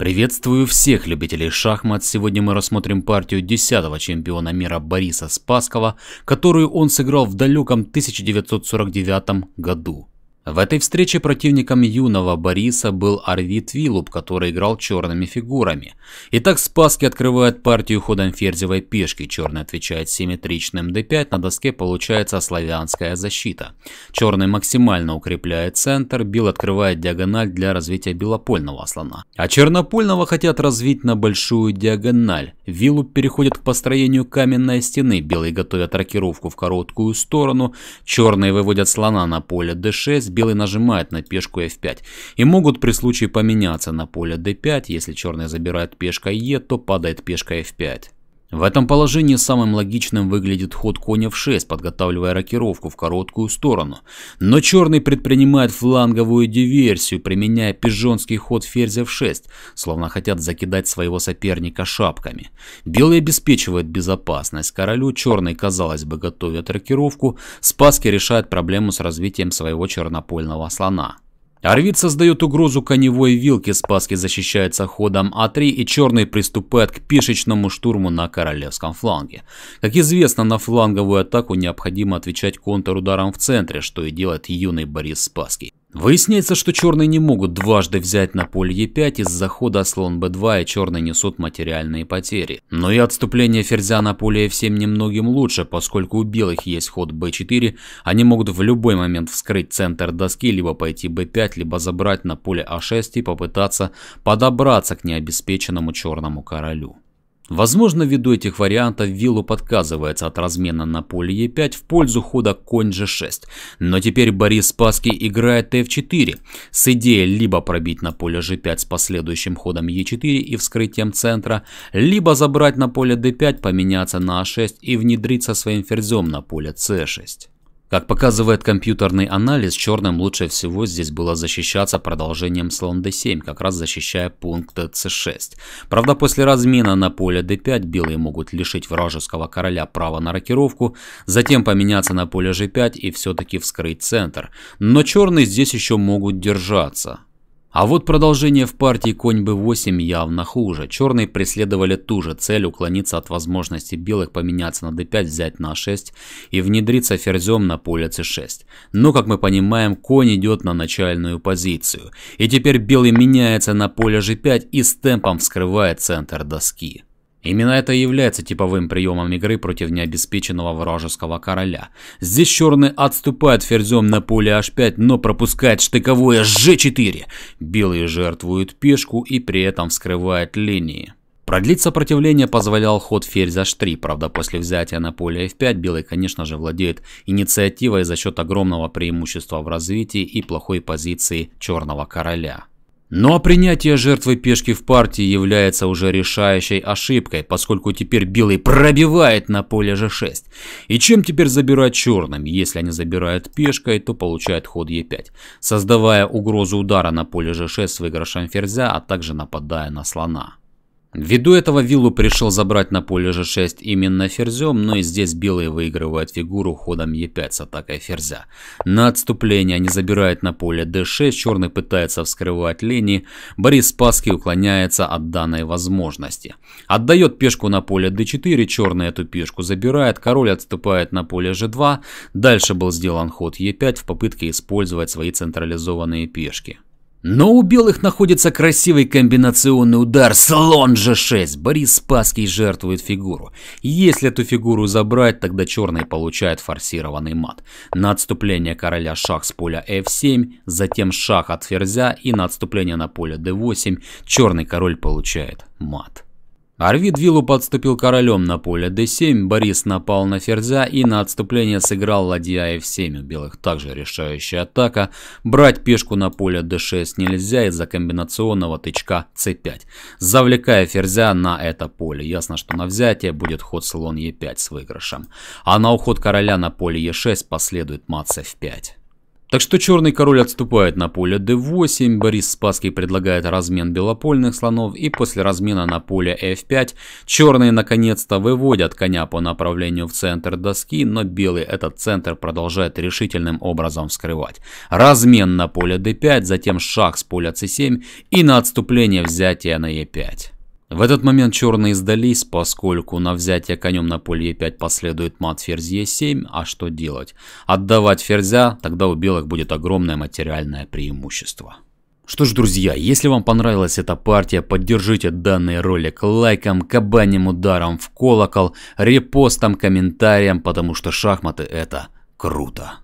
Приветствую всех любителей шахмат. Сегодня мы рассмотрим партию 10-го чемпиона мира Бориса Спаскова, которую он сыграл в далеком 1949 году. В этой встрече противником юного Бориса был Арвид Вилуп, который играл черными фигурами. Итак, Спаски открывает партию ходом ферзевой пешки. Черный отвечает симметричным d5, на доске получается славянская защита. Черный максимально укрепляет центр, бил открывает диагональ для развития белопольного слона. А чернопольного хотят развить на большую диагональ. Вилуп переходит к построению каменной стены, белые готовят рокировку в короткую сторону, черные выводят слона на поле d6, белый нажимает на пешку f5 и могут при случае поменяться на поле d5, если черный забирает пешкой e, то падает пешка f5. В этом положении самым логичным выглядит ход коня в 6, подготавливая рокировку в короткую сторону. Но черный предпринимает фланговую диверсию, применяя пижонский ход ферзя в 6, словно хотят закидать своего соперника шапками. Белый обеспечивает безопасность королю, черный, казалось бы, готовят рокировку, Спаски решают проблему с развитием своего чернопольного слона. Орвид создает угрозу коневой вилке, Спаски защищается ходом А3 и Черный приступает к пешечному штурму на королевском фланге. Как известно, на фланговую атаку необходимо отвечать контрударом в центре, что и делает юный Борис Спаски. Выясняется, что черные не могут дважды взять на поле Е5 из-за хода слон Б2 и черные несут материальные потери. Но и отступление ферзя на поле F7 немногим лучше, поскольку у белых есть ход Б4, они могут в любой момент вскрыть центр доски, либо пойти Б5, либо забрать на поле А6 и попытаться подобраться к необеспеченному черному королю. Возможно, ввиду этих вариантов виллу подказывается от размена на поле Е5 в пользу хода конь G6. Но теперь Борис Спасский играет F4 с идеей либо пробить на поле G5 с последующим ходом Е4 и вскрытием центра, либо забрать на поле D5, поменяться на А6 и внедриться своим ферзем на поле C6. Как показывает компьютерный анализ, черным лучше всего здесь было защищаться продолжением слон d7, как раз защищая пункты c6. Правда, после размена на поле d5 белые могут лишить вражеского короля права на рокировку, затем поменяться на поле g5 и все-таки вскрыть центр. Но черные здесь еще могут держаться. А вот продолжение в партии конь b8 явно хуже. Черные преследовали ту же цель уклониться от возможности белых поменяться на d5, взять на 6 и внедриться ферзем на поле c6. Но, как мы понимаем, конь идет на начальную позицию. И теперь белый меняется на поле g5 и с темпом вскрывает центр доски. Именно это и является типовым приемом игры против необеспеченного вражеского короля. Здесь черный отступает ферзем на поле h5, но пропускает штыковое g4. Белые жертвуют пешку и при этом вскрывает линии. Продлить сопротивление позволял ход ферзя h3, правда после взятия на поле f5 белый конечно же владеет инициативой за счет огромного преимущества в развитии и плохой позиции черного короля. Но принятие жертвы пешки в партии является уже решающей ошибкой, поскольку теперь белый пробивает на поле g6. И чем теперь забирать черным? Если они забирают пешкой, то получают ход e5, создавая угрозу удара на поле g6 с выигрышем ферзя, а также нападая на слона. Ввиду этого виллу пришел забрать на поле g6 именно ферзем, но и здесь белые выигрывают фигуру ходом е 5 с атакой ферзя. На отступление они забирают на поле d6, черный пытается вскрывать линии, Борис Спасский уклоняется от данной возможности. Отдает пешку на поле d4, черный эту пешку забирает, король отступает на поле g2, дальше был сделан ход е 5 в попытке использовать свои централизованные пешки. Но у белых находится красивый комбинационный удар слон же 6 Борис Спасский жертвует фигуру. Если эту фигуру забрать, тогда черные получают форсированный мат. На отступление короля шах с поля f7, затем шах от ферзя и на отступление на поле d8 черный король получает мат. Арвид Арвидвиллу подступил королем на поле d7, Борис напал на ферзя и на отступление сыграл ладья f7. У белых также решающая атака. Брать пешку на поле d6 нельзя из-за комбинационного тычка c5, завлекая ферзя на это поле. Ясно, что на взятие будет ход слон e5 с выигрышем. А на уход короля на поле e6 последует мат с f5. Так что черный король отступает на поле d8, Борис Спасский предлагает размен белопольных слонов и после размена на поле f5 черные наконец-то выводят коня по направлению в центр доски, но белый этот центр продолжает решительным образом вскрывать. Размен на поле d5, затем шаг с поля c7 и на отступление взятие на e5. В этот момент черные сдались, поскольку на взятие конем на поле Е5 последует мат ферзь Е7, а что делать? Отдавать ферзя, тогда у белых будет огромное материальное преимущество. Что ж, друзья, если вам понравилась эта партия, поддержите данный ролик лайком, кабаним ударом в колокол, репостом, комментарием, потому что шахматы это круто.